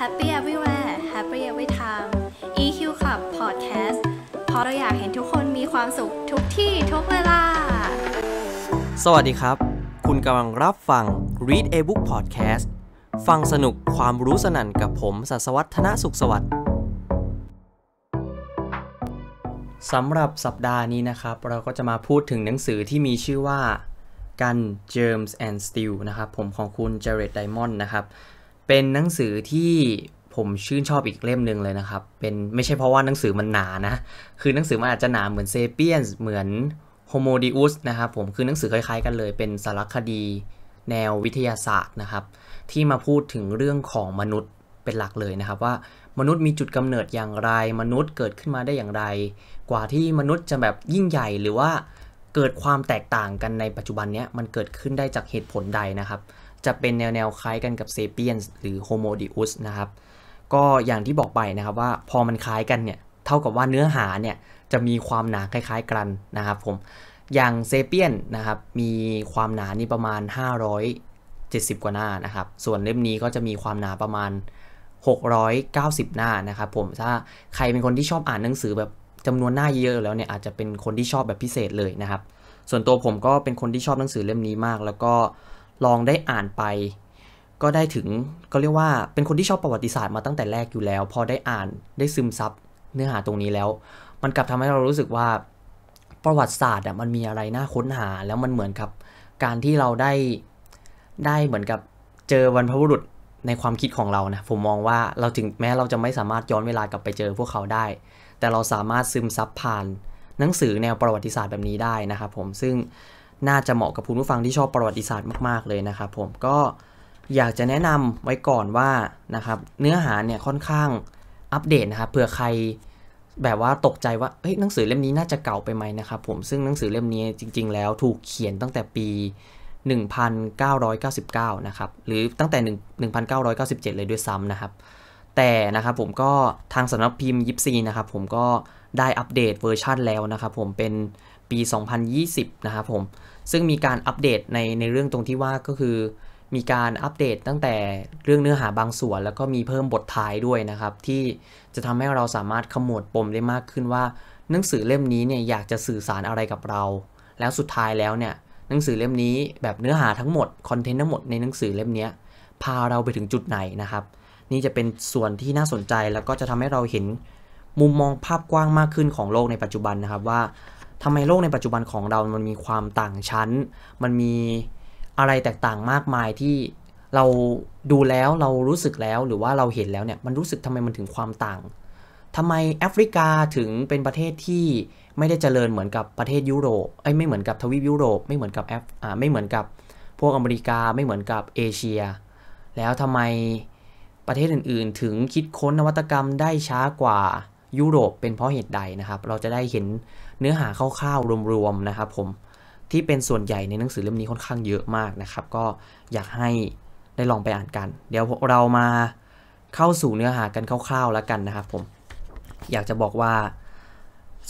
Happy Everywhere Happy Everytime EQ Club Podcast เพราะเราอยากเห็นทุกคนมีความสุขทุกที่ทุกเวลา สวัสดีครับ คุณกำลังรับฟัง Read a Book Podcast ฟังสนุกความรู้สนั่นกับผมสัสวัฒนสุขสวัสดิ์สำหรับสัปดาห์นี้นะครับ เราก็จะมาพูดถึงหนังสือที่มีชื่อว่ากัน e r m s and Steel นะครับ ผมของคุณ Jared Diamond นะครับเป็นหนังสือที่ผมชื่นชอบอีกเล่มหนึ่งเลยนะครับ เป็นไม่ใช่เพราะว่าหนังสือมันหนานะ คือหนังสือมันอาจจะหนาเหมือนเซเปียน เหมือนโฮโมดิอุสนะครับ ผม คือหนังสือคล้ายๆกันเลย เป็นสารคดีแนววิทยาศาสตร์นะครับ ที่มาพูดถึงเรื่องของมนุษย์เป็นหลักเลยนะครับ ว่ามนุษย์มีจุดกำเนิดอย่างไร มนุษย์เกิดขึ้นมาได้อย่างไร กว่าที่มนุษย์จะแบบยิ่งใหญ่หรือว่า เกิดความแตกต่างกันในปัจจุบันนี้มันเกิดขึ้นได้จากเหตุผลใดนะครับจะเป็นแนวแนวคล้ายกันกับเซเปียนหรือโฮโมดิอุสนะครับ ก็อย่างที่บอกไปนะครับว่าพอมันคล้ายกันเนี่ย เท่ากับว่าเนื้อหาเนี่ยจะมีความหนาคล้าย ๆกันนะครับผม อย่างเซเปียนนะครับมีความหนานี่ประมาณ 570 กว่าหน้านะครับ ส่วนเล่มนี้ก็จะมีความหนาประมาณ 690 หน้านะครับผม ถ้าใครเป็นคนที่ชอบอ่านหนังสือแบบจำนวนหน้าเยอะแล้วเนี่ยอาจจะเป็นคนที่ชอบแบบพิเศษเลยนะครับ ส่วนตัวผมก็เป็นคนที่ชอบหนังสือเล่มนี้มาก แล้วก็ลองได้อ่านไป ก็ได้ถึงก็เรียกว่า เป็นคนที่ชอบประวัติศาสตร์มาตั้งแต่แรกอยู่แล้ว พอได้อ่านได้ซึมซับเนื้อหาตรงนี้แล้ว มันกลับทำให้เรารู้สึกว่าประวัติศาสตร์อ่ะมันมีอะไรน่าค้นหาแล้วมันเหมือนกับการที่เราได้ได้เหมือนกับเจอวันพระบุรุษในความคิดของเรานะผมมองว่าเราถึงแม้เราจะไม่สามารถย้อนเวลากลับไปเจอพวกเขาได้ แต่เราสามารถซึมซับผ่าน หนังสือแนวประวัติศาสตร์แบบนี้ได้นะครับ ผมซึ่งน่าจะเหมาะกับคุณผู้ฟังที่ชอบประวัติศาสตร์มากๆเลยนะครับผมก็อยากจะแนะนำไว้ก่อนว่านะครับเนื้อหาเนี่ยค่อนข้างอัปเดตนะครับเผื่อใครแบบว่าตกใจว่าเฮ้ยหนังสือเล่มนี้น่าจะเก่าไปไหมนะครับผมซึ่งหนังสือเล่มนี้จริงๆ แล้วถูกเขียนตั้งแต่ปี 1999นะครับหรือตั้งแต่ 1997 เลยด้วยซ้ำนะครับแต่นะครับผมก็ทางสำนักพิมพ์ยิปซีนะครับผมก็ได้อัปเดตเวอร์ชันแล้วนะครับผมเป็นปี 2020นะครับผมซึ่งมีการอัปเดตในในเรื่องตรงที่ว่าก็คือมีการอัปเดตตั้งแต่เรื่องเนื้อหาบางส่วน แล้วก็มีเพิ่มบทท้ายด้วยนะครับ ที่จะทำให้เราสามารถขมวดปมได้มากขึ้นว่า หนังสือเล่มนี้เนี่ยอยากจะสื่อสารอะไรกับเรา แล้วสุดท้ายแล้วเนี่ย หนังสือเล่มนี้ แบบเนื้อหาทั้งหมด คอนเทนต์ทั้งหมดในหนังสือเล่มนี้พาเราไปถึงจุดไหนนะครับ นี่จะเป็นส่วนที่น่าสนใจแล้วก็จะทำให้เราเห็น มุมมองภาพกว้างมากขึ้น ของโลกในปัจจุบันนะครับว่าทำไมโลกในปัจจุบันของเรามันมีความต่างชั้น มันมีอะไรแตกต่างมากมายที่เราดูแล้วเรารู้สึกแล้วหรือว่าเราเห็นแล้วเนี่ยมันรู้สึกทำไมมันถึงความต่าง ทำไมแอฟริกาถึงเป็นประเทศที่ไม่ได้เจริญเหมือนกับประเทศยุโรปไอ้ไม่เหมือนกับทวีปยุโรปไม่เหมือนกับแอฟอ่าไม่เหมือนกับพวกอเมริกา ไม่เหมือนกับเอเชีย แล้วทำไมประเทศอื่น ๆ ถึงคิดค้นนวัตกรรมได้ช้ากว่ายุโรป เป็นเพราะเหตุใดนะครับ เราจะได้เห็นเนื้อหาคร่าวๆ รวมๆ นะครับผมที่เป็นส่วนใหญ่ในหนังสือเล่มนี้ค่อนข้างเยอะมากนะครับ ก็อยากให้ได้ลองไปอ่านกัน เดี๋ยวเรามาเข้าสู่เนื้อหากันคร่าวๆ แล้วกันนะครับผม อยากจะบอกว่า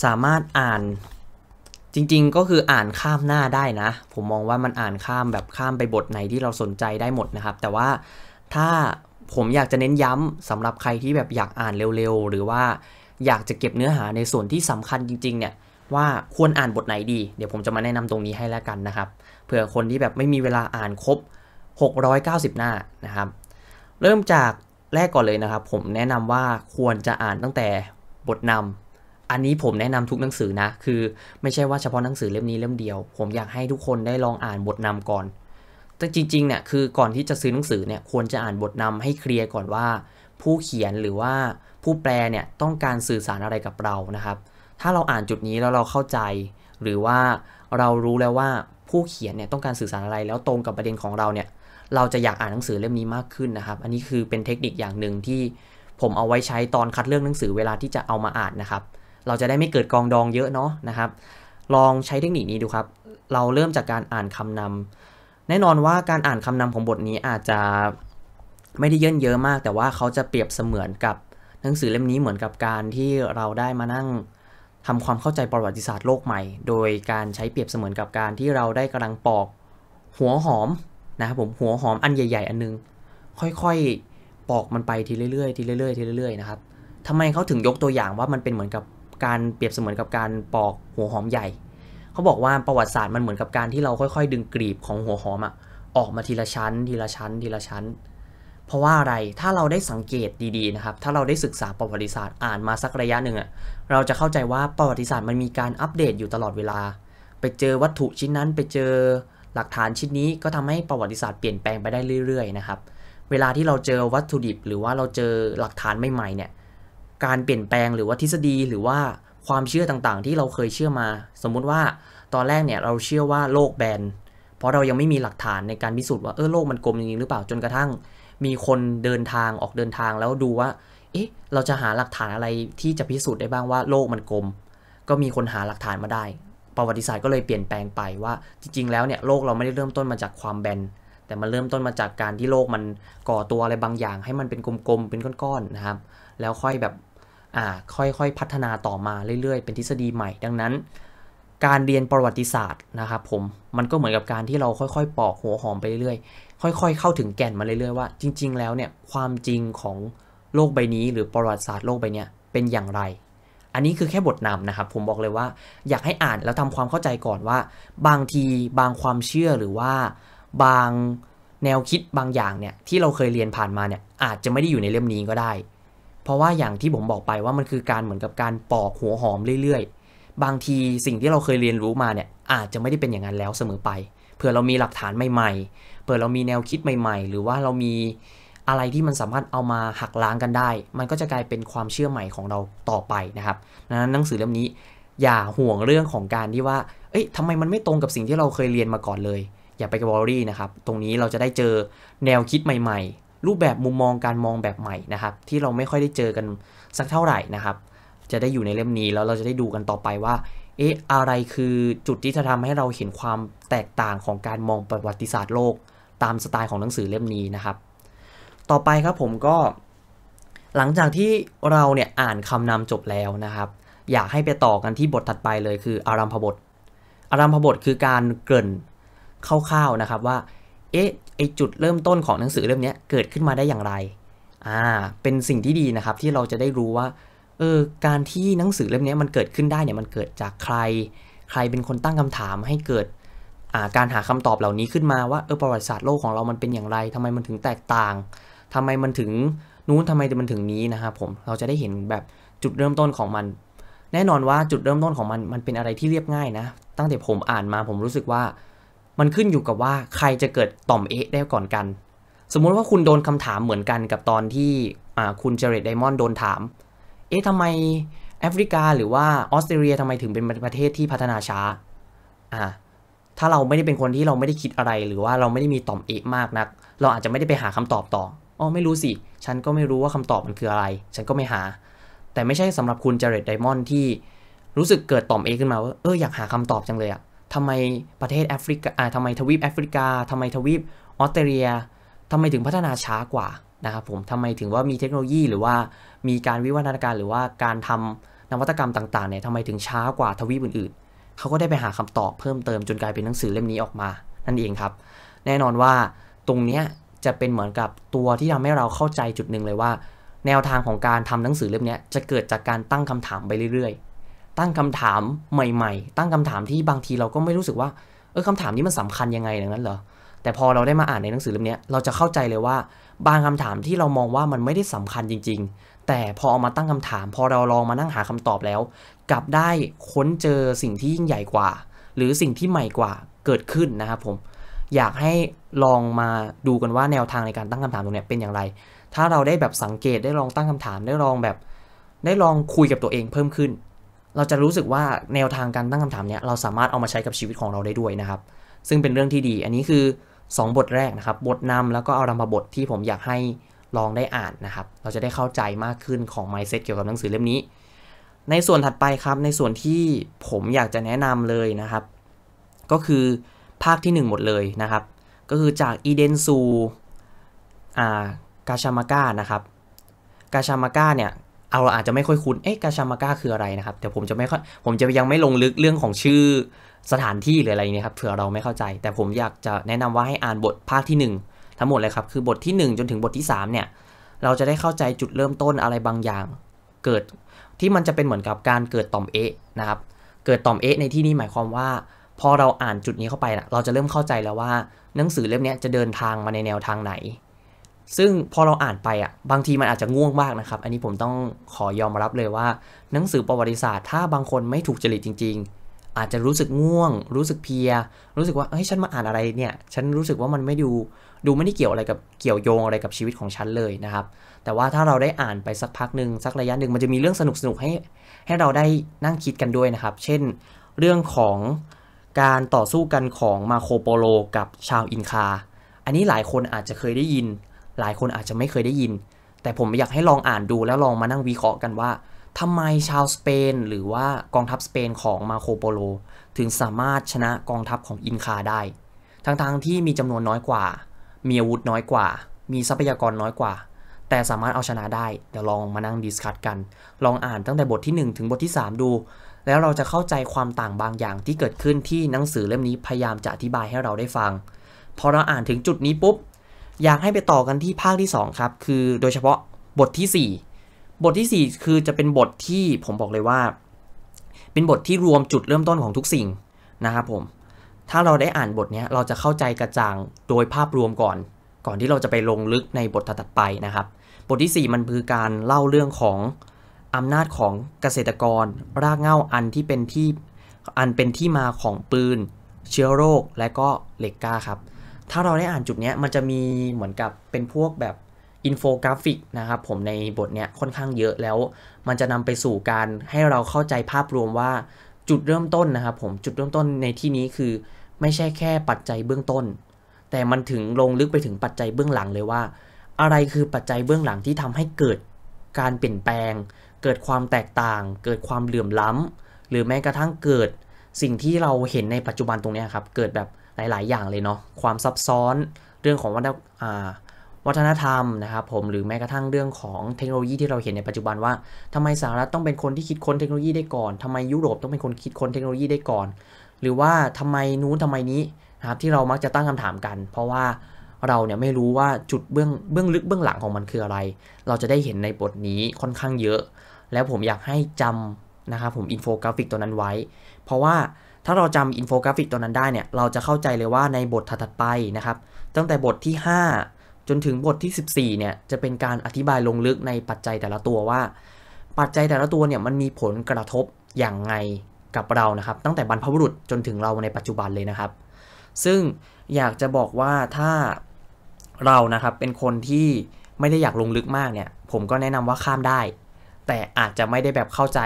สามารถอ่านจริงๆ ก็คืออ่านข้ามหน้าได้นะ ผมมองว่ามันอ่านข้ามแบบข้ามไปบทไหนที่เราสนใจได้หมดนะครับ แต่ว่าถ้าผมอยากจะเน้นย้ำสำหรับใครที่แบบอยากอ่านเร็วๆ หรือว่าอยากจะเก็บเนื้อหาในส่วนที่สำคัญจริงๆ เนี่ยว่าควรอ่านบทไหนดีเดี๋ยวผมจะมาแนะนำตรงนี้ให้แล้วกันนะครับ เผื่อคนที่แบบไม่มีเวลาอ่านครบ 690 หน้านะครับ เริ่มจากแรกก่อนเลยนะครับ ผมแนะนำว่าควรจะอ่านตั้งแต่บทนำ อันนี้ผมแนะนำทุกหนังสือนะ คือไม่ใช่ว่าเฉพาะหนังสือเล่มนี้เล่มเดียว ผมอยากให้ทุกคนได้ลองอ่านบทนำก่อนแต่จริงๆเนี่ยคือก่อนที่จะซื้อหนังสือเนี่ยควรจะอ่านบทนำให้เคลียร์ก่อนว่า ผู้เขียนหรือว่าผู้แปลเนี่ยต้องการสื่อสารอะไรกับเรานะครับถ้าเราอ่านจุดนี้แล้วเราเข้าใจ หรือว่าเรารู้แล้วว่าผู้เขียนเนี่ยต้องการสื่อสารอะไรแล้วตรงกับประเด็นของเราเนี่ย เราจะอยากอ่านหนังสือเล่มนี้มากขึ้นนะครับ อันนี้คือเป็นเทคนิคอย่างหนึ่งที่ผมเอาไว้ใช้ตอนคัดเลือกหนังสือเวลาที่จะเอามาอ่านนะครับ เราจะได้ไม่เกิดกองดองเยอะเนาะนะครับ ลองใช้เทคนิคนี้ดูครับ เราเริ่มจากการอ่านคำนำแน่นอนว่าการอ่านคำนำของบทนี้อาจจะไม่ได้เยินเยอะมาก แต่ว่าเขาจะเปรียบเสมือนกับหนังสือเล่มนี้เหมือนกับการที่เราได้มานั่งทำความเข้าใจประวัติศาสตร์โลกใหม่ โดยการใช้เปรียบเสมือนกับการที่เราได้กำลังปอกหัวหอมนะครับผมหัวหอมอันใหญ่ ๆ อันนึง ค่อยๆปอกมันไปทีเรื่อยๆทีเรื่อยๆทีเรื่อยๆนะครับทำไมเขาถึงยกตัวอย่างว่ามันเป็นเหมือนกับการเปรียบเสมือนกับการปอกหัวหอมใหญ่ เขาบอกว่าประวัติศาสตร์มันเหมือนกับการที่เราค่อยๆ ดึงกรีบของหัวหอมอะออกมาทีละชั้น ทีละชั้นทีละชั้นราะว่าอะไร ถ้าเราได้สังเกตดี ๆ นะครับ ถ้าเราได้ศึกษาประวัติศาสตร์อ่านมาสักระยะหนึ่งอ่ะ เราจะเข้าใจว่าประวัติศาสตร์มันมีการอัปเดตอยู่ตลอดเวลา ไปเจอวัตถุชิ้นนั้นไปเจอหลักฐานชิ้นนี้ก็ทำให้ประวัติศาสตร์เปลี่ยนแปลงไปได้เรื่อยๆนะครับ เวลาที่เราเจอวัตถุดิบหรือว่าเราเจอหลักฐานใหม่ๆเนี่ย การเปลี่ยนแปลงหรือว่าทฤษฎีหรือว่าความเชื่อต่างๆ ที่เราเคยเชื่อมา สมมุติว่าตอนแรกเนี่ยเราเชื่อว่าโลกแบน เพราะเรายังไม่มีหลักฐานในการพิสูจน์ว่าเออโลกมันกลมจริงหรือเปล่า จนกระทั่งมีคนเดินทางออกเดินทางแล้วดูว่า เอ๊ะ เราจะหาหลักฐานอะไรที่จะพิสูจน์ได้บ้างว่าโลกมันกลม ก็มีคนหาหลักฐานมาได้ ประวัติศาสตร์ก็เลยเปลี่ยนแปลงไปว่าจริงๆ แล้วเนี่ยโลกเราไม่ได้เริ่มต้นมาจากความแบน แต่มันเริ่มต้นมาจากการที่โลกมันก่อตัวอะไรบางอย่างให้มันเป็นกลมๆ เป็นก้อนๆนะครับ แล้วค่อยแบบ อ่า ค่อยๆ พัฒนาต่อมาเรื่อยๆ เป็นทฤษฎีใหม่ ดังนั้น การเรียนประวัติศาสตร์นะครับผม มันก็เหมือนกับการที่เราค่อยๆ ปอกหัวหอมไปเรื่อยค่อยๆ เข้าถึงแก่น มาเรื่อยๆ ว่า จริงๆแล้วเนี่ยความจริงของโลกใบนี้ หรือประวัติศาสตร์โลกใบนี้เป็นอย่างไร อันนี้คือแค่บทนำนะครับ ผมบอกเลยว่าอยากให้อ่านแล้วทำความเข้าใจก่อนว่า บางทีบางความเชื่อหรือว่า บางแนวคิดบางอย่างเนี่ยที่เราเคยเรียนผ่านมาเนี่ยอาจจะไม่ได้อยู่ในเล่มนี้ก็ได้ เพราะว่าอย่างที่ผมบอกไปว่ามันคือการเหมือนกับการปอกหัวหอมเรื่อย ๆ บางทีสิ่งที่เราเคยเรียนรู้มาเนี่ยอาจจะไม่ได้เป็นอย่างนั้นแล้วเสมอไปเผื่อเรามีหลักฐานใหม่เผื่อเรามีแนวคิดใหม่ ๆ หรือว่าเรามีอะไรที่มันสามารถเอามาหักล้างกันได้ มันก็จะกลายเป็นความเชื่อใหม่ของเราต่อไปนะครับ ดังนั้นหนังสือเล่มนี้อย่าห่วงเรื่องของการที่ว่า เอ้ยทำไมมันไม่ตรงกับสิ่งที่เราเคยเรียนมาก่อนเลย อย่าไปกวอรี่นะครับ ตรงนี้เราจะได้เจอแนวคิดใหม่ๆ รูปแบบมุมมองการมองแบบใหม่นะครับที่เราไม่ค่อยได้เจอกันสักเท่าไหร่นะครับ จะได้อยู่ในเล่มนี้แล้วเราจะได้ดูกันต่อไปว่าเอ๊ะอะไรคือจุดที่จะทำให้เราเห็นความแตกต่างของการมองประวัติศาสตร์โลกตามสไตล์ของหนังสือเล่มนี้นะครับ ต่อไปครับผมก็ หลังจากที่เราเนี่ยอ่านคำนำจบแล้วนะครับ อยากให้ไปต่อกันที่บทถัดไปเลย คืออารัมพบท อารัมพบทคือการเกริ่นคร่าวๆนะครับว่าเอ๊ะไอจุดเริ่มต้นของหนังสือเล่มนี้เกิดขึ้นมาได้อย่างไรอ่าเป็นสิ่งที่ดีนะครับที่เราจะได้รู้ว่าเออการที่หนังสือเล่มนี้มันเกิดขึ้นได้เนี่ยมันเกิดจากใคร ใครเป็นคนตั้งคำถามให้เกิด การหาคำตอบเหล่านี้ขึ้นมาว่าเออประวัติศาสตร์โลกของเรามันเป็นอย่างไร ทำไมมันถึงแตกต่าง ทำไมมันถึงนู้นทำไมมันถึงนี้นะครับผม เราจะได้เห็นแบบจุดเริ่มต้นของมัน แน่นอนว่าจุดเริ่มต้นของมัน มันเป็นอะไรที่เรียบง่ายนะ ตั้งแต่ผมอ่านมาผมรู้สึกว่ามันขึ้นอยู่กับว่าใครจะเกิดต่อมเอะได้ก่อนกัน สมมุติว่าคุณโดนคำถามเหมือนกันกับตอนที่คุณเจเรตไดมอนด์โดนถามเอ๊ะ ทำไมแอฟริกาหรือว่าออสเตรเลียทำไม ถึงเป็นประเทศที่พัฒนาช้า อ่า ถ้าเราไม่ได้เป็นคนที่เราไม่ได้คิดอะไรหรือว่าเราไม่ได้มีต่อมเอะมากนัก เราอาจจะไม่ได้ไปหาคำตอบต่อ อ๋อ ไม่รู้สิ ฉันก็ไม่รู้ว่าคำตอบมันคืออะไร ฉันก็ไม่หา แต่ไม่ใช่สำหรับคุณเจเรตไดมอนด์ที่รู้สึกเกิดต่อมเอขึ้นมาว่าเออ อยากหาคำตอบจังเลยอะทำไมประเทศแอฟริกา อ่าทำไมทวีปแอฟริกาทำไมทวีปออสเตรเลียทำไมถึงพัฒนาช้ากว่านะครับผมทำไมถึงว่ามีเทคโนโลยีหรือว่ามีการวิวัฒนาการหรือว่าการทำนวัตกรรมต่างๆเนี่ยทำไมถึงช้ากว่าทวีปอื่นๆเขาก็ได้ไปหาคำตอบเพิ่มเติมจนกลายเป็นหนังสือเล่มนี้ออกมา นั่นเองครับ แน่นอนว่าตรงเนี้ย จะเป็นเหมือนกับตัวที่ทำให้เราเข้าใจจุดหนึ่งเลยว่า แนวทางของการทำหนังสือเล่มนี้จะเกิดจากการตั้งคำถามไปเรื่อยๆตั้งคำถามใหม่ ๆ ตั้งคำถามที่บางทีเราก็ไม่รู้สึกว่าเออคำถามนี้มันสำคัญยังไงอย่างนั้นเหรอแต่พอเราได้มาอ่านในหนังสือเล่มนี้ เราจะเข้าใจเลยว่าบางคำถามที่เรามองว่ามันไม่ได้สำคัญจริงๆ แต่พอเอามาตั้งคำถาม พอเราลองมานั่งหาคำตอบแล้ว กลับได้ค้นเจอสิ่งที่ยิ่งใหญ่กว่า หรือสิ่งที่ใหม่กว่าเกิดขึ้นนะครับผม อยากให้ลองมาดูกันว่าแนวทางในการตั้งคำถามตรงนี้เป็นอย่างไร ถ้าเราได้แบบสังเกต ได้ลองตั้งคำถาม ได้ลองแบบได้ลองคุยกับตัวเองเพิ่มขึ้น เราจะรู้สึกว่าแนวทางการตั้งคำถามเนี้ย เราสามารถเอามาใช้กับชีวิตของเราได้ด้วยนะครับ ซึ่งเป็นเรื่องที่ดี อันนี้คือสองบทแรกนะครับบทนำแล้วก็เอารัมพบทที่ผมอยากให้ลองได้อ่านนะครับ เราจะได้เข้าใจมากขึ้นของ mindset เกี่ยวกับหนังสือเล่มนี้ ในส่วนถัดไปครับในส่วนที่ผมอยากจะแนะนำเลยนะครับ ก็คือภาคที่ 1 หมดเลยนะครับ ก็คือจากอีเดนซูอ่ากาชามาก้านะครับกาชามาก้าเนี่ยเอาเราอาจจะไม่ค่อยคุ้นเอ๊ะกาชามาก้าคืออะไรนะครับ แต่ผมจะไม่ค่อยผมจะยังไม่ลงลึกเรื่องของชื่อสถานที่หรืออะไรเนี่ยครับเผื่อเราไม่เข้าใจ แต่ผมอยากจะแนะนำว่าให้อ่านบทภาคที่ 1 ทั้งหมดเลยครับคือบทที่ 1 จนถึงบทที่3เนี่ยเราจะได้เข้าใจจุดเริ่มต้นอะไรบางอย่าง เกิดที่มันจะเป็นเหมือนกับการเกิดต่อมเอะนะครับเกิดต่อมเอะในที่นี้หมายความว่า พอเราอ่านจุดนี้เข้าไปนะเราจะเริ่มเข้าใจแล้วว่าหนังสือเล่มนี้จะเดินทางมาในแนวทางไหน ซึ่งพอเราอ่านไปอ่ะบางทีมันอาจจะง่วงมากนะครับ อันนี้ผมต้องขอยอมรับเลยว่า หนังสือประวัติศาสตร์ถ้าบางคนไม่ถูกจริตจริงอาจจะรู้สึกง่วง รู้สึกเพีย รู้สึกว่าเฮ้ยฉันมาอ่านอะไรเนี่ย ฉันรู้สึกว่ามันไม่ดู ดูไม่ได้เกี่ยวอะไรกับ เกี่ยวโยงอะไรกับชีวิตของฉันเลยนะครับ แต่ว่าถ้าเราได้อ่านไปสักพักหนึ่ง สักระยะหนึ่ง มันจะมีเรื่องสนุกสนุกให้ ให้เราได้นั่งคิดกันด้วยนะครับ เช่น เรื่องของการต่อสู้กันของมาโคโปโลกับชาวอินคา อันนี้หลายคนอาจจะเคยได้ยิน หลายคนอาจจะไม่เคยได้ยิน แต่ผมอยากให้ลองอ่านดูแล้วลองมานั่งวิเคราะห์กันว่าทำไมชาวสเปน หรือว่ากองทัพสเปนของมาโคโปโลถึงสามารถชนะกองทัพของอินคาได้ ทั้งๆทที่มีจำนวนน้อยกว่า มีอาวุธน้อยกว่า มีทรัพยากรน้อยกว่า แต่สามารถเอาชนะได้เดี๋ยวลองมานั่งดิสคัตกันลองอ่านตั้งแต่บทที่1 ถึงบทที่ 3 ดู แล้วเราจะเข้าใจความต่างบางอย่างที่เกิดขึ้นที่หนังสือเล่มนี้พยายามจะอธิบายให้เราได้ฟังพอเราอ่านถึงจุดนี้ปุ๊บอยากให้ไปต่อกันที่ภาคที่2ครับคือโดยเฉพาะบทที่ 4บทที่ 4 คือจะเป็นบทที่ผมบอกเลยว่า เป็นบทที่รวมจุดเริ่มต้นของทุกสิ่งนะครับผมถ้าเราได้อ่านบทนี้เราจะเข้าใจกระจ่างโดยภาพรวมก่อนก่อนที่เราจะไปลงลึกในบทถัดไปนะครับ บทที่ 4 มันคือการเล่าเรื่องของอำนาจของเกษตรกร รากเหง้าอันที่เป็นที่อันเป็นที่มาของปืนเชื้อโรคและก็เหล็กก้าครับถ้าเราได้อ่านจุดนี้มันจะมีเหมือนกับเป็นพวกแบบอินโฟกราฟิกนะครับ ผมในบทเนี้ยค่อนข้างเยอะแล้ว มันจะนำไปสู่การให้เราเข้าใจภาพรวมว่าจุดเริ่มต้นนะครับผมจุดเริ่มต้นในที่นี้คือไม่ใช่แค่ปัจจัยเบื้องต้น แต่มันถึงลงลึกไปถึงปัจจัยเบื้องหลังเลยว่า อะไรคือปัจจัยเบื้องหลังที่ทำให้เกิดการเปลี่ยนแปลง เกิดความแตกต่าง เกิดความเหลื่อมล้ำ หรือแม้กระทั่งเกิดสิ่งที่เราเห็นในปัจจุบันตรงนี้ครับเกิดแบบหลาย ๆ อย่างเลยเนาะความซับซ้อนเรื่องของวัฒนวัฒนธรรมนะครับผมหรือแม้กระทั่งเรื่องของเทคโนโลยีที่เราเห็นในปัจจุบันว่า ทำไมสหรัฐต้องเป็นคนที่คิดค้นเทคโนโลยีได้ก่อน ทำไมยุโรปต้องเป็นคนคิดค้นเทคโนโลยีได้ก่อน หรือว่าทำไมนู้นทำไมนี้นะครับที่เรามักจะตั้งคำถามกัน เพราะว่าเราเนี่ยไม่รู้ว่าจุดเบื้องเบื้องลึกเบื้องหลังของมันคืออะไร เราจะได้เห็นในบทนี้ค่อนข้างเยอะ แล้วผมอยากให้จำนะครับผมอินโฟกราฟิกตัวนั้นไว้ เพราะว่าถ้าเราจำอินโฟกราฟิกตัวนั้นได้เนี่ยเราจะเข้าใจเลยว่าในบทถัดไปนะครับ ตั้งแต่บทที่ 5จนถึงบทที่ 14เนี่ยจะเป็นการอธิบายลงลึกในปัจจัยแต่ละตัวว่า ปัจจัยแต่ละตัวเนี่ยมันมีผลกระทบอย่างไงกับเรานะครับ ตั้งแต่บรรพบุรุษจนถึงเราในปัจจุบันเลยนะครับ ซึ่งอยากจะบอกว่าถ้าเรานะครับเป็นคนที่ไม่ได้อยากลงลึกมากเนี่ยผมก็แนะนำว่าข้ามได้ แต่อาจจะไม่ได้แบบเข้าใจ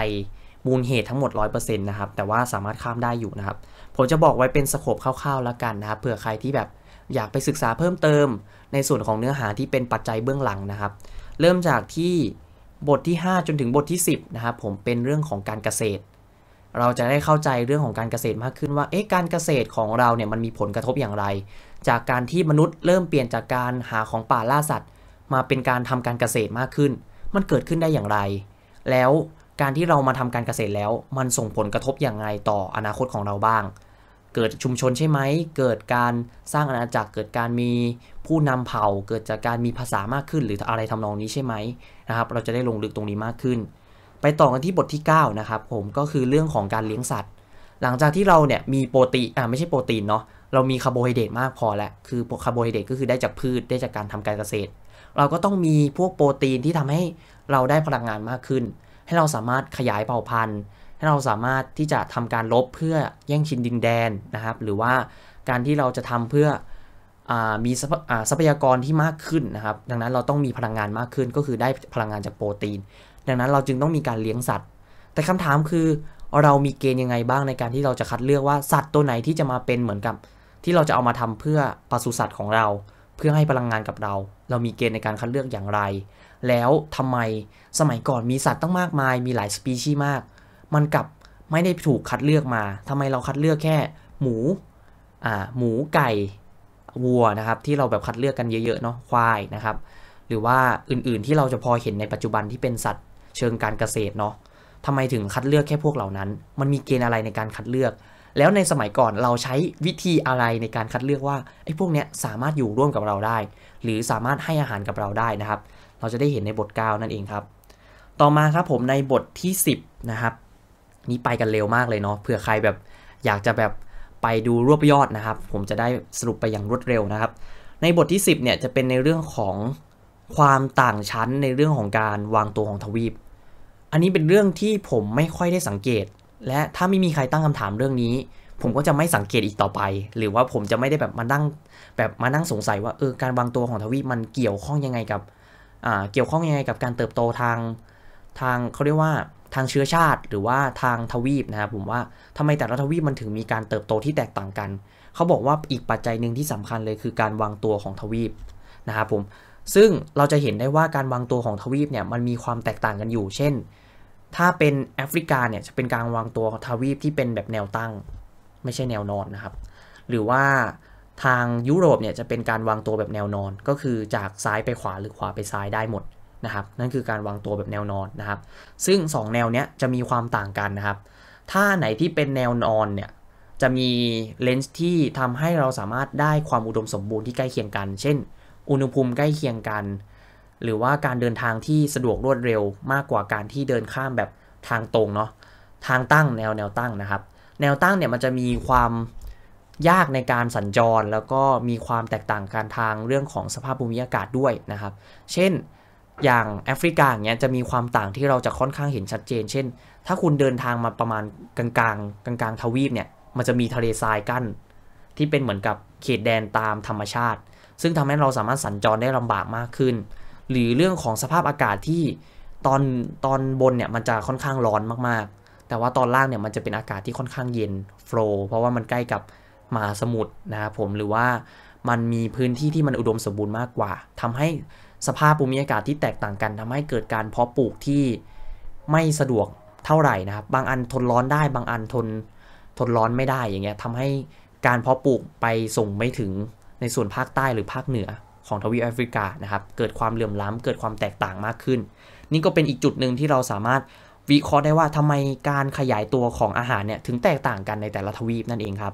มูลเหตุทั้งหมด 100%นะครับ แต่ว่าสามารถข้ามได้อยู่นะครับผมจะบอกไว้เป็นสโคปคร่าวๆแล้วกันนะครับเผื่อใครที่แบบอยากไปศึกษาเพิ่มเติมในส่วนของเนื้อหาที่เป็นปัจจัยเบื้องหลังนะครับ เริ่มจากที่บทที่ 5 จนถึงบทที่ 10นะครับผมเป็นเรื่องของการเกษตร เราจะได้เข้าใจเรื่องของการเกษตรมากขึ้นว่า เอ๊ะการเกษตรของเราเนี่ยมันมีผลกระทบอย่างไร จากการที่มนุษย์เริ่มเปลี่ยนจากการหาของป่าล่าสัตว์ มาเป็นการทำการเกษตรมากขึ้น มันเกิดขึ้นได้อย่างไร แล้วการที่เรามาทำการเกษตรแล้วมันส่งผลกระทบอย่างไรต่ออนาคตของเราบ้างเกิดชุมชนใช่ไหม เกิดการสร้างอาณาจักร เกิดการมีผู้นำเผ่า เกิดจากการมีภาษามากขึ้น หรืออะไรทำนองนี้ใช่ไหมนะครับ เราจะได้ลงลึกตรงนี้มากขึ้น ไปต่อกันที่บทที่9นะครับผมก็คือเรื่องของการเลี้ยงสัตว์ หลังจากที่เราเนี่ยมีโปรตีนอ่าไม่ใช่โปรตีนเนาะเรามีคาร์โบไฮเดรตมากพอแล้วคือคาร์โบไฮเดรตก็คือได้จากพืชได้จากการทำการเกษตร เราก็ต้องมีพวกโปรตีนที่ทำให้เราได้พลังงานมากขึ้น ให้เราสามารถขยายเผ่าพันธุ์ให้เราสามารถที่จะทำการลบเพื่อแย่งชิงดินแดนนะครับ หรือว่าการที่เราจะทำเพื่ออมีทรัพยากรที่มากขึ้นนะครับ ดังนั้นเราต้องมีพลังงานมากขึ้นก็คือได้พลังงานจากโปรตีน ดังนั้นเราจึงต้องมีการเลี้ยงสัตว์ แต่คำถามคือเรามีเกณฑ์ยังไงบ้างในการที่เราจะคัดเลือกว่าสัตว์ตัวไหนที่จะมาเป็นเหมือนกับ ที่เราจะเอามาทำเพื่อปศุสัตว์ของเรา เพื่อให้พลังงานกับเรา เรามีเกณฑ์ในการคัดเลือกอย่างไร แล้วทำไมสมัยก่อนมีสัตว์ต้องมากมาย มีหลายสปีชีส์มากมันกลับไม่ได้ถูกคัดเลือกมา ทำไมเราคัดเลือกแค่ หมูอ่าหมูไก่ วัวนะครับ ที่เราแบบคัดเลือกกันเยอะๆเนาะควายนะครับ หรือว่าอื่นๆ ที่เราจะพอเห็นในปัจจุบันที่เป็นสัตว์ เชิงการเกษตรเนาะทำไมถึงคัดเลือกแค่พวกเหล่านั้น มันมีเกณฑ์อะไรในการคัดเลือก แล้วในสมัยก่อนเราใช้วิธีอะไรในการคัดเลือกว่าไอ้พวกเนี้ยสามารถอยู่ร่วมกับเราได้ หรือสามารถให้อาหารกับเราได้นะครับ เราจะได้เห็นในบทกาวนั่นเองครับ ต่อมาครับผมในบทที่ 10 นะครับนี้ไปกันเร็วมากเลยเนาะ เผื่อใครแบบอยากจะแบบไปดูรวบยอดนะครับ ผมจะได้สรุปไปอย่างรวดเร็วนะครับ ในบทที่ 10เนี่ยจะเป็นในเรื่องของความต่างชั้นในเรื่องของการวางตัวของทวีป อันนี้เป็นเรื่องที่ผมไม่ค่อยได้สังเกต และถ้าไม่มีใครตั้งคำถามเรื่องนี้ ผมก็จะไม่สังเกตอีกต่อไป หรือว่าผมจะไม่ได้แบบมานั่งแบบมานั่งสงสัย ว่าเออการวางตัวของทวีปมันเกี่ยวข้องยังไงกับ เกี่ยวข้องยังไงกับการเติบโตทางทางเขาเรียกว่าทางเชื้อชาติหรือว่าทางทวีปนะครับผมว่าทำไมแต่ละทวีปมันถึงมีการเติบโตที่แตกต่างกัน เขาบอกว่าอีกปัจจัยหนึ่งที่สำคัญเลยคือการวางตัวของทวีปนะครับผมซึ่งเราจะเห็นได้ว่าการวางตัวของทวีปเนี่ยมันมีความแตกต่างกันอยู่ เช่น ถ้าเป็นแอฟริกาเนี่ยจะเป็นการวางตัวของทวีปที่เป็นแบบแนวตั้งไม่ใช่แนวนอนนะครับหรือว่าทางยุโรปเนี่ยจะเป็นการวางตัวแบบแนวนอน ก็คือจากซ้ายไปขวาหรือขวาไปซ้ายได้หมดนะครับนั่นคือการวางตัวแบบแนวนอนนะครับ ซึ่ง 2 แนวเนี้ย จะมีความต่างกันนะครับ ถ้าไหนที่เป็นแนวนอนเนี่ย จะมีเลนส์ที่ทำให้เราสามารถได้ความอุดมสมบูรณ์ที่ใกล้เคียงกัน เช่น อุณหภูมิใกล้เคียงกัน หรือว่าการเดินทางที่สะดวกรวดเร็วมากกว่าการที่เดินข้ามแบบทางตรงเนาะ ทางตั้งแนวแนวตั้งนะครับ แนวตั้งเนี่ยมันจะมีความยากในการสัญจร แล้วก็มีความแตกต่างการทางเรื่องของสภาพภูมิอากาศด้วยนะครับ เช่นอย่างแอฟริกาเนี้ยจะมีความต่างที่เราจะค่อนข้างเห็นชัดเจน เช่น ถ้าคุณเดินทางมาประมาณกลางกลางกลางทวีปเนี่ยมันจะมีทะเลทรายกั้นที่เป็นเหมือนกับเขตแดนตามธรรมชาติ ซึ่งทำให้เราสามารถสัญจรได้ลำบากมากขึ้น หรือเรื่องของสภาพอากาศที่ตอนตอนบนเนี่ยมันจะค่อนข้างร้อนมากๆ แต่ว่าตอนล่างเนี่ยมันจะเป็นอากาศที่ค่อนข้างเย็นโฟลเพราะว่ามันใกล้กับมหาสมุทรนะครับผมหรือว่ามันมีพื้นที่ที่มันอุดมสมบูรณ์มากกว่า ทำให้สภาพภูมิอากาศที่แตกต่างกัน ทำให้เกิดการเพาะปลูกที่ไม่สะดวกเท่าไหร่นะครับ บางอันทนร้อนได้บางอันทนทนร้อนไม่ได้อย่างเงี้ยทำให้การเพาะปลูกไปส่งไม่ถึงในส่วนภาคใต้หรือภาคเหนือของทวีปแอฟริกานะครับเกิดความเหลื่อมล้ำเกิดความแตกต่างมากขึ้น นี่ก็เป็นอีกจุดหนึ่งที่เราสามารถวิเคราะห์ได้ว่าทำไมการขยายตัวของอาหารเนี่ยถึงแตกต่างกันในแต่ละทวีปนั่นเองครับ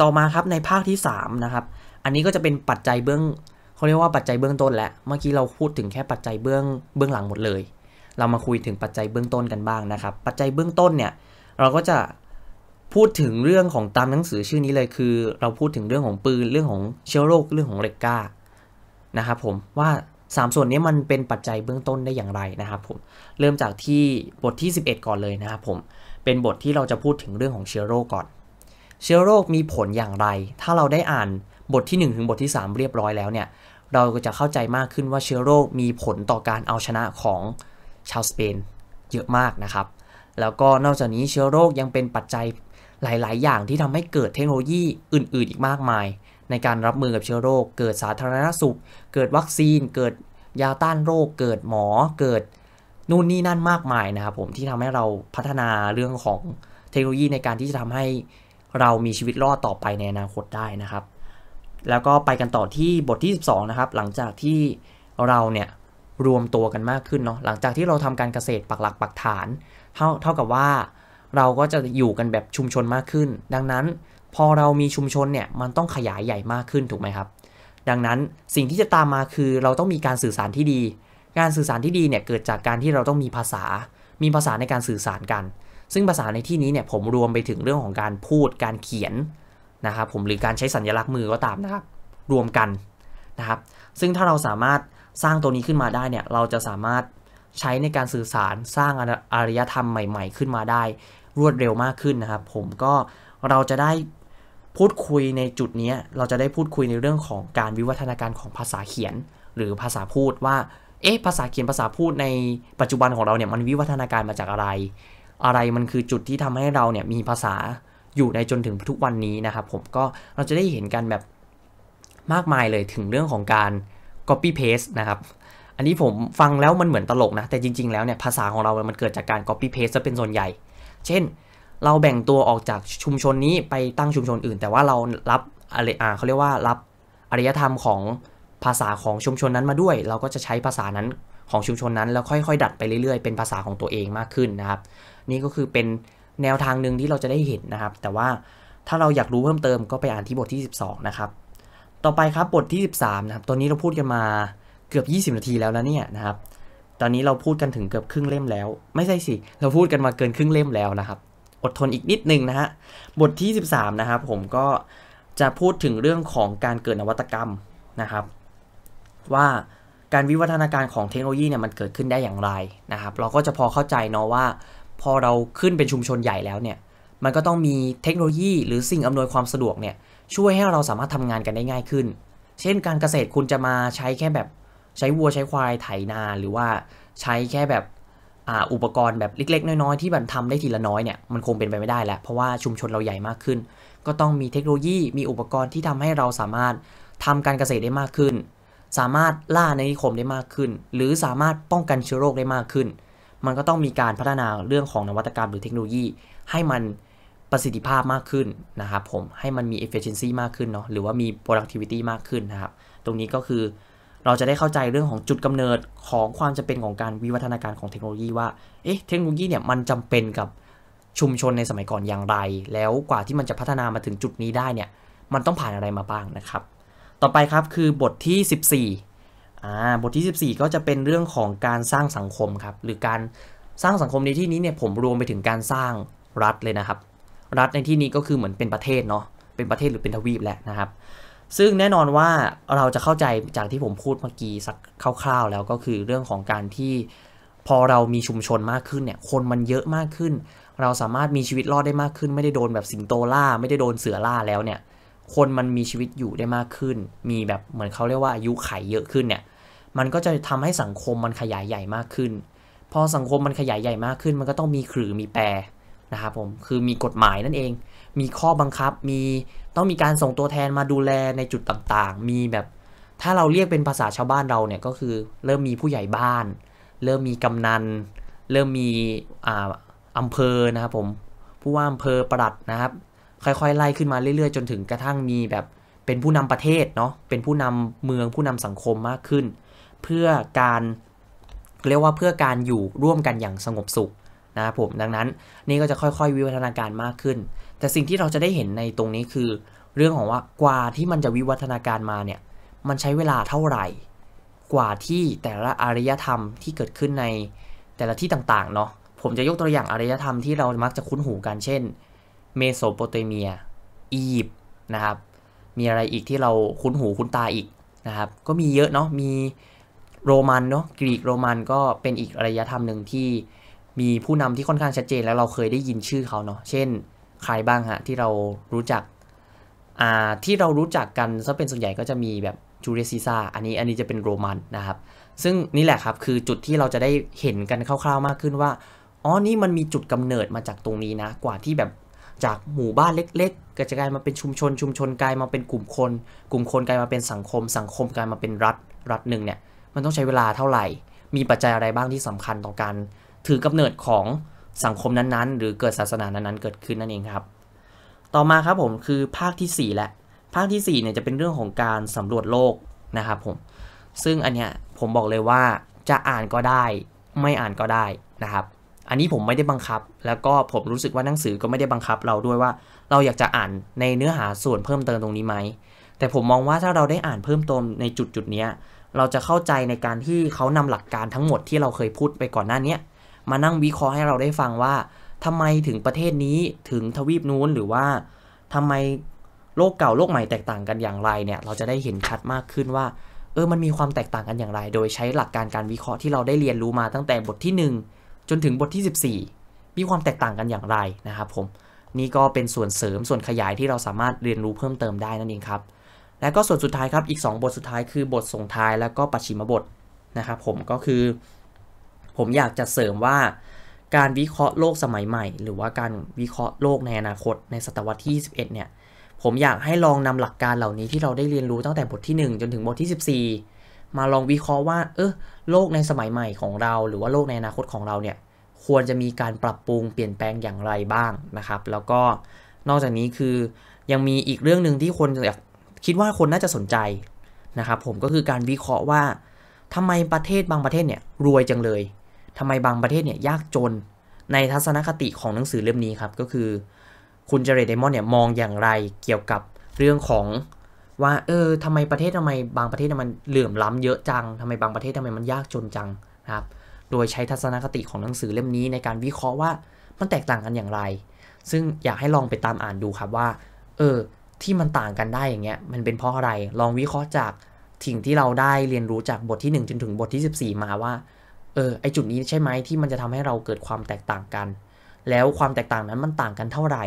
ต่อมาครับในภาคที่3นะครับอันนี้ก็จะเป็นปัจจัยเบื้องเขาเรียกว่าปัจจัยเบื้องต้นแหละ เมื่อกี้เราพูดถึงแค่ปัจจัยเบื้องเบื้องหลังหมดเลย เรามาคุยถึงปัจจัยเบื้องต้นกันบ้างนะครับ ปัจจัยเบื้องต้นเนี่ย เราก็จะพูดถึงเรื่องของตามหนังสือชื่อนี้เลย คือ เราพูดถึงเรื่องของปืน เรื่องของเชื้อโรคเรื่องของเ็กกานะครับผม ว่า 3 ส่วนนี้มันเป็นปัจจัยเบื้องต้นได้อย่างไรนะครับผม เริ่มจากที่บทที่11 ก่อนเลยนะครับผม เป็นบทที่เราจะพูดถึงเรื่องของเชื้อโรคก่อน เชื้อโรคมีผลอย่างไร ถ้าเราได้อ่านบทที่ 1 ถึงบทที่ 3 เรียบร้อยแล้วเนี่ยเราก็จะเข้าใจมากขึ้นว่าเชื้อโรคมีผลต่อการเอาชนะของชาวสเปนเยอะมากนะครับ แล้วก็นอกจากนี้เชื้อโรคยังเป็นปัจจัยหลายๆ อย่างที่ทำให้เกิดเทคโนโลยีอื่นๆ อีกมากมาย ในการรับมือกับเชื้อโรค เกิดสาธารณสุขเกิดวัคซีน เกิดยาต้านโรค เกิดหมอ เกิดนู่นนี่นั่นมากมายนะครับ ผมที่ทำให้เราพัฒนาเรื่องของเทคโนโลยีในการที่จะทำให้เรามีชีวิตรอดต่อไปในอนาคตได้นะครับแล้วก็ไปกันต่อที่บทที่ 12 นะครับ หลังจากที่เราเนี่ย รวมตัวกันมากขึ้นเนาะหลังจากที่เราทำการเกษตรปักหลักปักฐานเท่าเท่ากับว่าเราก็จะอยู่กันแบบชุมชนมากขึ้น ดังนั้น พอเรามีชุมชนเนี่ย มันต้องขยายใหญ่มากขึ้นถูกไหมครับ ดังนั้นสิ่งที่จะตามมาคือเราต้องมีการสื่อสารที่ดี การสื่อสารที่ดีเนี่ยเกิดจากการที่เราต้องมีภาษา มีภาษาในการสื่อสารกัน ซึ่งภาษาในที่นี้เนี่ยผมรวมไปถึงเรื่องของการพูด การเขียนนะครับผมหรือการใช้สัญลักษณ์มือก็ตามนะครับ รวมกันนะครับซึ่งถ้าเราสามารถสร้างตัวนี้ขึ้นมาได้เนี่ยเราจะสามารถใช้ในการสื่อสารสร้างอารยธรรมใหม่ ๆ ขึ้นมาได้ รวดเร็วมากขึ้นนะครับผมก็เราจะได้พูดคุยในจุดนี้ เราจะได้พูดคุยในเรื่องของการวิวัฒนาการของภาษาเขียน หรือภาษาพูดว่าเอ๊ะภาษาเขียนภาษาพูดในปัจจุบันของเราเนี่ยมันวิวัฒนาการมาจากอะไร อะไรมันคือจุดที่ทำให้เราเนี่ยมีภาษาอยู่ในจนถึงทุกวันนี้นะครับ ผมก็เราจะได้เห็นกันแบบมากมายเลยถึงเรื่องของการ copy paste นะครับอันนี้ผมฟังแล้วมันเหมือนตลกนะแต่จริง ๆแล้วเนี่ยภาษาของเรามันเกิดจากการ copy paste ซะเป็นส่วนใหญ่ เช่น เราแบ่งตัวออกจากชุมชนนี้ไปตั้งชุมชนอื่น แต่ว่าเรารับอะไรอ่เขาเรียกว่ารับอารยธรรมของภาษาของชุมชนนั้นมาด้วย เราก็จะใช้ภาษานั้นของชุมชนนั้นแล้วค่อยๆ ดัดไปเรื่อยๆเป็นภาษาของตัวเองมากขึ้นนะครับ นี่ก็คือเป็นแนวทางหนึ่งที่เราจะได้เห็นนะครับ แต่ว่าถ้าเราอยากรู้เพิ่มเติมก็ไปอ่านที่บทที่ 12 นะครับ ต่อไปครับบทที่ 13 นะครับตอนนี้เราพูดกันมาเกือบ 20 นาทีแล้วนะเนี่ยนะครับ ตอนนี้เราพูดกันถึงเกือบครึ่งเล่มแล้วไม่ใช่สิ เราพูดกันมาเกินครึ่งเล่มแล้วนะครับ อดทนอีกนิดนึงนะฮะบทที่ 13 นะครับ ผมก็จะพูดถึงเรื่องของการเกิดนวัตกรรมนะครับ ว่าการวิวัฒนาการของเทคโนโลยีเนี่ยมันเกิดขึ้นได้อย่างไรนะครับ เราก็จะพอเข้าใจเนาะว่าพอเราขึ้นเป็นชุมชนใหญ่แล้วเนี่ย มันก็ต้องมีเทคโนโลยีหรือสิ่งอำนวยความสะดวกเนี่ย ช่วยให้เราสามารถทำงานกันได้ง่ายขึ้น เช่นการเกษตรคุณจะมาใช้แค่แบบ ใช้วัวใช้ควายไถนาหรือว่าใช้แค่แบบอุปกรณ์แบบเล็กๆ น้อยๆที่บันทำได้ทีละน้อยเนี่ย มันคงเป็นไปไม่ได้แล้ว เพราะว่าชุมชนเราใหญ่มากขึ้น ก็ต้องมีเทคโนโลยีมีอุปกรณ์ที่ทำให้เราสามารถทำการเกษตรได้มากขึ้น สามารถล่าในนิคมได้มากขึ้น หรือสามารถป้องกันเชื้อโรคได้มากขึ้นมันก็ต้องมีการพัฒนาเรื่องของนวัตกรรมหรือเทคโนโลยี ให้มันประสิทธิภาพมากขึ้นนะครับผมให้มันมี efficiency มากขึ้นเนาะหรือว่ามี productivity มากขึ้นนะครับตรงนี้ก็คือเราจะได้เข้าใจเรื่องของจุดกำเนิดของความจำเป็นของการวิวัฒนาการของเทคโนโลยีว่าเอ๊ะเทคโนโลยีเนี่ยมันจำเป็นกับชุมชนในสมัยก่อนอย่างไร แล้วกว่าที่มันจะพัฒนามาถึงจุดนี้ได้เนี่ยมันต้องผ่านอะไรมาบ้างนะครับต่อไปครับคือบทที่ 14อ่าบทที่ 14 ก็จะเป็นเรื่องของการสร้างสังคม ครับ หรือการสร้างสังคมในที่นี้เนี่ยผมรวมไปถึงการสร้างรัฐเลยนะครับ รัฐในที่นี้ก็คือเหมือนเป็นประเทศ เนาะ เป็นประเทศหรือเป็นทวีปแหละนะครับ ซึ่งแน่นอนว่าเราจะเข้าใจจากที่ผมพูดเมื่อกี้สักคร่าวๆ แล้วก็คือเรื่องของการที่พอเรามีชุมชนมากขึ้นเนี่ยคนมันเยอะมากขึ้น เราสามารถมีชีวิตรอดได้มากขึ้น ไม่ได้โดนแบบสิงโตล่าไม่ได้โดนเสือล่าแล้วเนี่ยคนมันมีชีวิตอยู่ได้มากขึ้น มีแบบเหมือนเขาเรียกว่าอายุไขยเยอะขึ้นเนี่ยมันก็จะทำให้สังคมมันขยายใหญ่มากขึ้น พอสังคมมันขยายใหญ่มากขึ้น มันก็ต้องมีขรือมีแปรนะครับผม คือมีกฎหมายนั่นเอง มีข้อบังคับ มีต้องมีการส่งตัวแทนมาดูแลในจุดต่างๆ มีแบบถ้าเราเรียกเป็นภาษาชาวบ้านเราเนี่ย ก็คือเริ่มมีผู้ใหญ่บ้าน เริ่มมีกำนัน เริ่มมีอ่าอำเภอนะครับผม ผู้ว่าอำเภอประหลัดนะครับ ค่อยๆไล่ขึ้นมาเรื่อย ๆ จนถึงกระทั่งมีแบบเป็นผู้นำประเทศเนาะ เป็นผู้นำเมืองผู้นำสังคมมากขึ้นเพื่อการเรียกว่าเพื่อการอยู่ร่วมกันอย่างสงบสุขนะครับผมดังนั้นนี่ก็จะค่อยๆ วิวัฒนาการมากขึ้น แต่สิ่งที่เราจะได้เห็นในตรงนี้คือ เรื่องของว่ากว่าที่มันจะวิวัฒนาการมาเนี่ยมันใช้เวลาเท่าไหร่ กว่าที่แต่ละอารยธรรมที่เกิดขึ้นในแต่ละที่ต่างๆเนาะผมจะยกตัวอย่างอารยธรรมที่เรามักจะคุ้นหูกันเช่นเมโสโปเตเมีย อียิปต์นะครับ มีอะไรอีกที่เราคุ้นหูคุ้นตาอีกนะครับก็มีเยอะเนาะมีโรมันเนาะกรีกโรมันก็เป็นอีกอารยธรรมหนึ่งที่มีผู้นำที่ค่อนข้างชัดเจนแล้วเราเคยได้ยินชื่อเขาเนาะเช่นใครบ้างฮะที่เรารู้จักอ่าที่เรารู้จักกันซะเป็นส่วนใหญ่ก็จะมีแบบจูเลียสซีซ่าอันนี้อันนี้จะเป็นโรมันนะครับ ซึ่งนี่แหละครับคือจุดที่เราจะได้เห็นกันคร่าว ๆ มากขึ้นว่าอ๋อ นี่มันมีจุดกำเนิดมาจากตรงนี้นะ กว่าที่แบบจากหมู่บ้านเล็ก ๆ ก็จะกลายมาเป็นชุมชน ชุมชนกลายมาเป็นกลุ่มคน กลุ่มคนกลายมาเป็นสังคม สังคมกลายมาเป็นรัฐ รัฐหนึ่งเนี่ยมันต้องใช้เวลาเท่าไหร่ มีปัจจัยอะไรบ้างที่สำคัญต่อการถือกำเนิดของสังคมนั้นๆ หรือเกิดศาสนานั้นๆ เกิดขึ้นนั่นเองครับ ต่อมาครับผมคือภาคที่ 4 และ ภาคที่4เนี่ยจะเป็นเรื่องของการสำรวจโลกนะครับผม ซึ่งอันเนี้ยผมบอกเลยว่าจะอ่านก็ได้ ไม่อ่านก็ได้นะครับ อันนี้ผมไม่ได้บังคับ แล้วก็ผมรู้สึกว่าหนังสือก็ไม่ได้บังคับเราด้วยว่าเราอยากจะอ่านในเนื้อหาส่วนเพิ่มเติมตรงนี้ไหม แต่ผมมองว่าถ้าเราได้อ่านเพิ่มเติมในจุดจุดนี้เราจะเข้าใจในการที่เขานำหลักการทั้งหมดที่เราเคยพูดไปก่อนหน้านี้ มานั่งวิเคราะห์ให้เราได้ฟังว่า ทำไมถึงประเทศนี้ถึงทวีปนู้น หรือว่า ทำไมโลกเก่าโลกใหม่แตกต่างกันอย่างไรเนี่ยเราจะได้เห็นชัดมากขึ้นว่าเออมันมีความแตกต่างกันอย่างไร โดยใช้หลักการการวิเคราะห์ที่เราได้เรียนรู้มาตั้งแต่บทที่ 1 จนถึงบทที่14มีความแตกต่างกันอย่างไรนะครับผมนี่ก็เป็นส่วนเสริมส่วนขยายที่เราสามารถเรียนรู้เพิ่มเติมได้นั่นเองครับแล้วก็ส่วนสุดท้ายครับ อีก 2 บทสุดท้ายคือบทส่งท้ายแล้วก็ปัจฉิมบทนะครับผมก็คือ ผมอยากจะเสริมว่า การวิเคราะห์โลกสมัยใหม่ หรือว่าการวิเคราะห์โลกในอนาคต ในศตวรรษที่21เนี่ยผมอยากให้ลองนำหลักการเหล่านี้ที่เราได้เรียนรู้ตั้งแต่บทที่ 1 จนถึงบทที่ 14 มาลองวิเคราะห์ว่า เออโลกในสมัยใหม่ของเรา หรือว่าโลกในอนาคตของเราเนี่ยควรจะมีการปรับปรุงเปลี่ยนแปลงอย่างไรบ้างนะครับ แล้วก็นอกจากนี้คือยังมีอีกเรื่องหนึ่งที่คนอยากคิดว่าคนน่าจะสนใจ นะครับผมก็คือการวิเคราะห์ว่าทำไมประเทศบางประเทศเนี่ยรวยจังเลย ทำไมบางประเทศเนี่ยยากจนในทัศนคติของหนังสือเล่มนี้ ครับก็คือ คุณเจเรดเดมอนเนี่ยมองอย่างไรเกี่ยวกับเรื่องของว่าเออทำไมประเทศทำไมบางประเทศมันเหลื่อมล้ำเยอะจังทำไมบางประเทศทำไมมันยากจนจังนะครับโดยใช้ทัศนคติของหนังสือเล่มนี้ ในการวิเคราะห์ว่ามันแตกต่างกันอย่างไร ซึ่งอยากให้ลองไปตามอ่านดูครับว่า เออที่มันต่างกันได้อย่างเงี้ยมันเป็นเพราะอะไร ลองวิเคราะห์จากสิ่งที่เราได้เรียนรู้จากบทที่1จนถึงบทที่14 มาว่า เออไอจุดนี้ใช่ไหมที่มันจะทำให้เราเกิดความแตกต่างกัน แล้วความแตกต่างนั้นมันต่างกันเท่าไหร่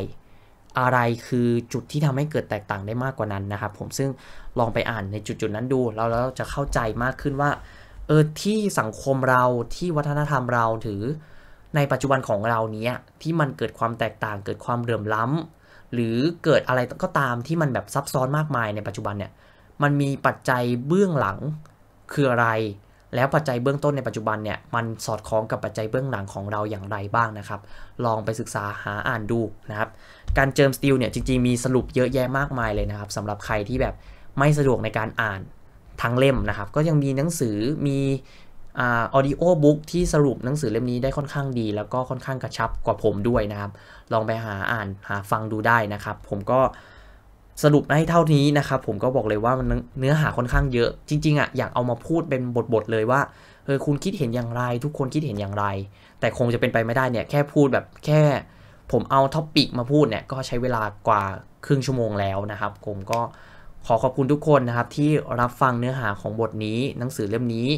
อะไรคือจุดที่ทำให้เกิดแตกต่างได้มากกว่านั้นนะครับผมซึ่งลองไปอ่านในจุดจุดนั้นดูแล้วเราจะเข้าใจมากขึ้นว่าเออที่สังคมเราที่วัฒนธรรมเราถือ ในปัจจุบันของเราเนี้ยที่มันเกิดความแตกต่างเกิดความเดือมล้ำหรือเกิดอะไรก็ตามที่มันแบบซับซ้อนมากมายในปัจจุบันเนี่ยมันมีปัจจัยเบื้องหลังคืออะไร แล้วปัจจัยเบื้องต้นในปัจจุบันเนี่ยมันสอดคล้องกับปัจจัยเบื้องหลังของเราอย่างไรบ้างนะครับ ลองไปศึกษาหาอ่านดูนะครับการเจิมสติลเนี่ยจริงๆมีสรุปเยอะแยะมากมายเลยนะครับสำหรับใครที่แบบไม่สะดวกในการอ่านทั้งเล่มนะครับก็ยังมีหนังสือมีออดิโอบุ๊กที่สรุปหนังสือเล่มนี้ได้ค่อนข้างดีแล้วก็ค่อนข้างกระชับกว่าผมด้วยนะครับ ลองไปหาอ่านหาฟังดูได้นะครับ ผมก็สรุปให้เท่านี้นะครับ ผมก็บอกเลยว่ามันเนื้อหาค่อนข้างเยอะ จริงๆอะ่ะอยากเอามาพูดเป็นบทๆเลยว่าเออคุณคิดเห็นอย่างไร ทุกคนคิดเห็นอย่างไร แต่คงจะเป็นไปไม่ได้เนี่ยแค่พูดแบบแค่ ผมเอาท็อปปิกมาพูดเนี่ยก็ใช้เวลากว่าครึ่งชั่วโมงแล้วนะครับ ผมก็ขอขอบคุณทุกคนนะครับ ที่รับฟังเนื้อหาของบทนี้ หนังสือเล่มนี้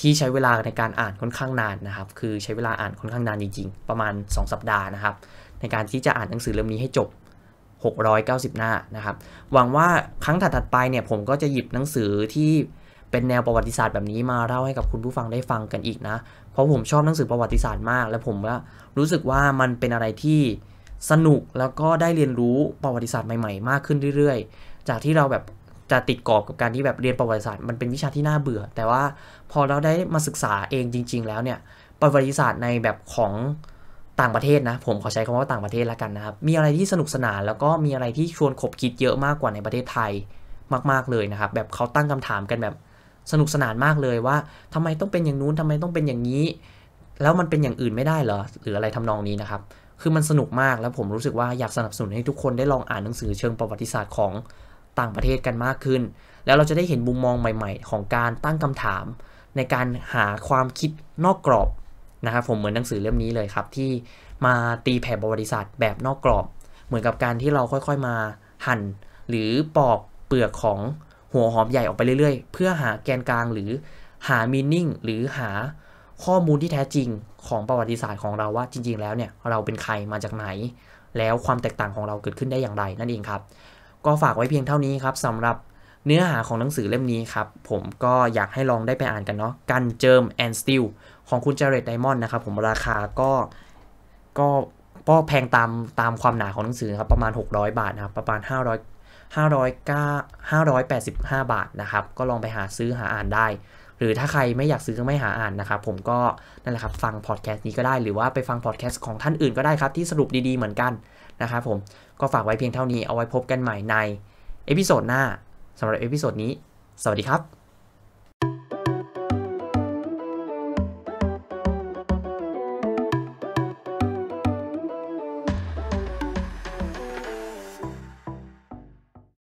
ที่ใช้เวลาในการอ่านค่อนข้างนานนะครับ คือใช้เวลาอ่านค่อนข้างนานจริงๆ ประมาณ 2 สัปดาห์นะครับในการที่จะอ่านหนังสือเล่มนี้ให้จบ 690 หน้านะครับ หวังว่าครั้งถัดๆไปเนี่ยผมก็จะหยิบหนังสือที่เป็นแนวประวัติศาสตร์แบบนี้มาเล่าให้กับคุณผู้ฟังได้ฟังกันอีกนะ เพราะผมชอบหนังสือประวัติศาสตร์มาก และผมก็รู้สึกว่ามันเป็นอะไรที่สนุกแล้วก็ได้เรียนรู้ประวัติศาสตร์ใหม่ๆมากขึ้นเรื่อยๆ จากที่เราแบบจะติดกรอบกับการที่แบบเรียนประวัติศาสตร์มันเป็นวิชาที่น่าเบื่อ แต่ว่าพอเราได้มาศึกษาเองจริงๆ แล้วเนี่ยประวัติศาสตร์ในแบบของต่างประเทศนะ ผมขอใช้คำว่าต่างประเทศแล้วกันนะครับมีอะไรที่สนุกสนานแล้วก็มีอะไรที่ชวนขบคิดเยอะมากกว่าในประเทศไทยมากๆเลยนะครับแบบเขาตั้งคำถามกันแบบสนุกสนานมากเลยว่าทำไมต้องเป็นอย่างนู้นทำไมต้องเป็นอย่างนี้ แล้วมันเป็นอย่างอื่นไม่ได้เหรอหรืออะไรทำนองนี้นะครับ คือมันสนุกมากแล้วผมรู้สึกว่าอยากสนับสนุนให้ทุกคนได้ลองอ่านหนังสือเชิงประวัติศาสตร์ของต่างประเทศกันมากขึ้น แล้วเราจะได้เห็นมุมมองใหม่ๆ ของการตั้งคำถาม ในการหาความคิดนอกกรอบนะครับผมเหมือนหนังสือเล่มนี้เลยครับ ที่มาตีแผ่ประวัติศาสตร์แบบนอกกรอบ เหมือนกับการที่เราค่อยๆมาหั่น หรือปอกเปลือกของหัวหอมใหญ่ออกไปเรื่อยๆเพื่อหาแกนกลางหรือหามีนิ่งหรือหาข้อมูลที่แท้จริงของประวัติศาสตร์ของเราว่าจริง ๆ แล้วเนี่ยเราเป็นใครมาจากไหน แล้วความแตกต่างของเราเกิดขึ้นได้อย่างไรนั่นเองครับก็ฝากไว้เพียงเท่านี้ครับสำหรับเนื้อหาของหนังสือเล่มนี้ครับ ผมก็อยากให้ลองได้ไปอ่านกันเนาะกันเจิมแอนสติลของคุณเจเรตไดมอนด์นะครับ ผมราคาก็ก็ก็แพงตามตามความหนาของหนังสือครับประมาณ 600 บาทนะครับประมาณ 500 500 585 บาทนะครับ ก็ลองไปหาซื้อหาอ่านได้ หรือถ้าใครไม่อยากซื้อก็ไม่หาอ่านนะครับ ผมก็นั่นแหละครับ ฟังพอดแคสต์นี้ก็ได้หรือว่าไปฟังพอดแคสต์ของท่านอื่นก็ได้ครับที่สรุปดีๆเหมือนกันนะครับผมก็ฝากไว้เพียงเท่านี้เอาไว้พบกันใหม่ในเอพิโซดหน้าสำหรับเอพิโซดนี้ สวัสดีครับ